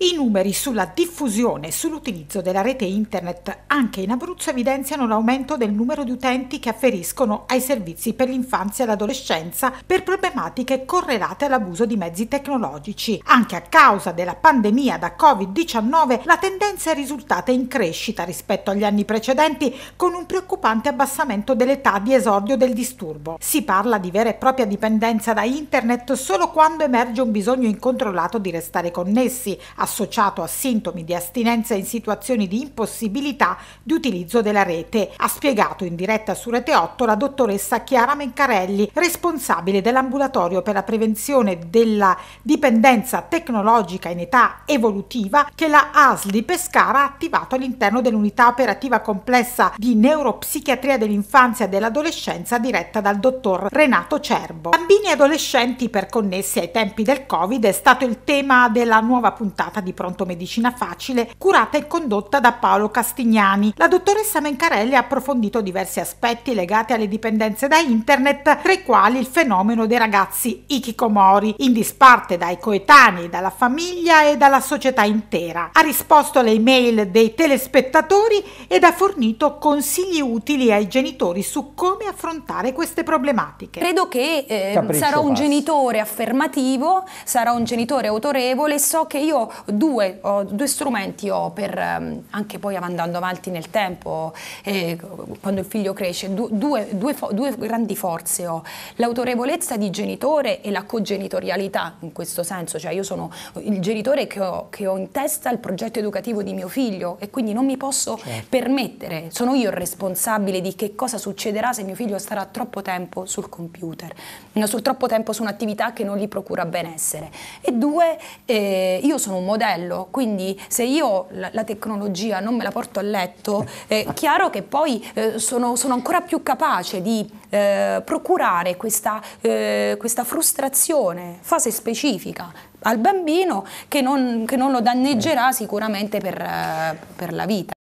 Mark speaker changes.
Speaker 1: I numeri sulla diffusione e sull'utilizzo della rete internet anche in Abruzzo evidenziano l'aumento del numero di utenti che afferiscono ai servizi per l'infanzia e l'adolescenza per problematiche correlate all'abuso di mezzi tecnologici. Anche a causa della pandemia da Covid-19 la tendenza è risultata in crescita rispetto agli anni precedenti con un preoccupante abbassamento dell'età di esordio del disturbo. Si parla di vera e propria dipendenza da internet solo quando emerge un bisogno incontrollato di restare connessi, a associato a sintomi di astinenza in situazioni di impossibilità di utilizzo della rete, ha spiegato in diretta su Rete 8 la dottoressa Chiara Mencarelli, responsabile dell'ambulatorio per la prevenzione della dipendenza tecnologica in età evolutiva che la ASL di Pescara ha attivato all'interno dell'unità operativa complessa di neuropsichiatria dell'infanzia e dell'adolescenza diretta dal dottor Renato Cerbo. Bambini e adolescenti per connessi ai tempi del Covid è stato il tema della nuova puntata pediatra di pronto medicina facile, curata e condotta da Paolo Castignani. La dottoressa Mencarelli ha approfondito diversi aspetti legati alle dipendenze da internet, tra i quali il fenomeno dei ragazzi ikikomori, in disparte dai coetanei, dalla famiglia e dalla società intera. Ha risposto alle email dei telespettatori ed ha fornito consigli utili ai genitori su come affrontare queste problematiche. Credo
Speaker 2: che eh, sarò un genitore affermativo, sarò un genitore autorevole, so che io due, ho, due strumenti ho per, ehm, anche poi andando avanti nel tempo, eh, quando il figlio cresce, due, due, due, grandi forze ho, l'autorevolezza di genitore e la cogenitorialità in questo senso, cioè io sono il genitore che ho, che ho in testa il progetto educativo di mio figlio e quindi non mi posso certo. permettere, sono io il responsabile di che cosa succederà se mio figlio starà troppo tempo sul computer, sul troppo tempo su un'attività che non gli procura benessere. E due, eh, io sono un modello modello, quindi se io la, la, tecnologia non me la porto a letto, è chiaro che poi eh, sono, sono, ancora più capace di eh, procurare questa, eh, questa frustrazione, fase specifica, al bambino che non, che non lo danneggerà sicuramente per, eh, per la vita.